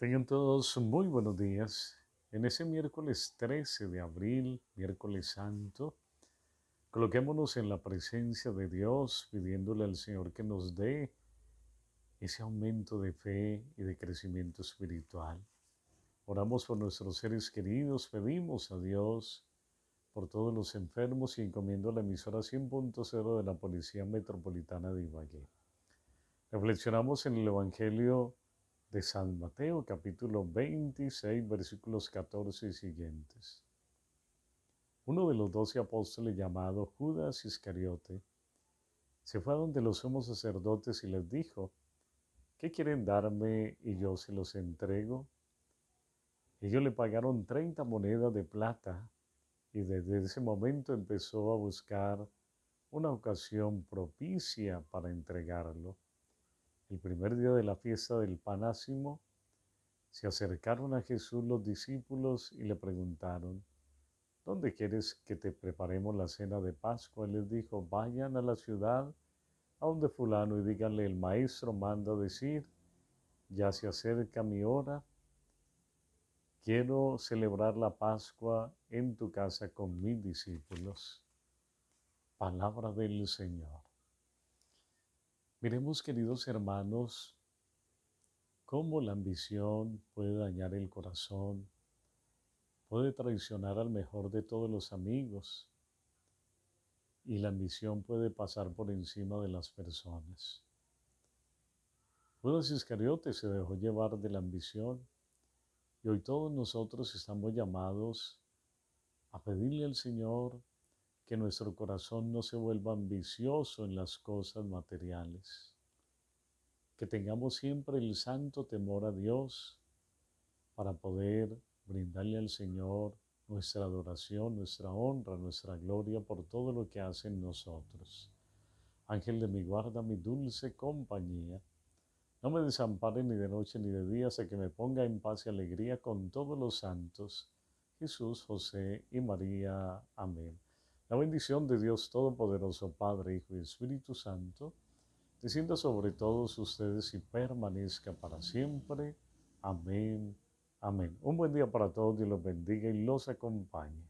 Tengan todos muy buenos días. En ese miércoles 13 de abril, miércoles santo, coloquémonos en la presencia de Dios pidiéndole al Señor que nos dé ese aumento de fe y de crecimiento espiritual. Oramos por nuestros seres queridos, pedimos a Dios por todos los enfermos y encomiendo la emisora 100.0 de la Policía Metropolitana de Ibagué. Reflexionamos en el Evangelio de San Mateo capítulo 26 versículos 14 y siguientes. Uno de los doce apóstoles llamado Judas Iscariote se fue a donde los somos sacerdotes y les dijo, ¿qué quieren darme y yo se los entrego? Ellos le pagaron 30 monedas de plata y desde ese momento empezó a buscar una ocasión propicia para entregarlo. El primer día de la fiesta del Panásimo, se acercaron a Jesús los discípulos y le preguntaron, ¿Dónde quieres que te preparemos la cena de Pascua? Él les dijo, vayan a la ciudad, a donde fulano, y díganle, el maestro manda decir, ya se acerca mi hora, quiero celebrar la Pascua en tu casa con mis discípulos. Palabra del Señor. Miremos, queridos hermanos, cómo la ambición puede dañar el corazón, puede traicionar al mejor de todos los amigos y la ambición puede pasar por encima de las personas. Judas Iscariote se dejó llevar de la ambición y hoy todos nosotros estamos llamados a pedirle al Señor que nuestro corazón no se vuelva ambicioso en las cosas materiales, que tengamos siempre el santo temor a Dios para poder brindarle al Señor nuestra adoración, nuestra honra, nuestra gloria por todo lo que hace en nosotros. Ángel de mi guarda, mi dulce compañía, no me desampare ni de noche ni de día, hasta que me ponga en paz y alegría con todos los santos, Jesús, José y María. Amén. La bendición de Dios Todopoderoso, Padre, Hijo y Espíritu Santo, descienda sobre todos ustedes y permanezca para siempre. Amén. Amén. Un buen día para todos. Dios los bendiga y los acompañe.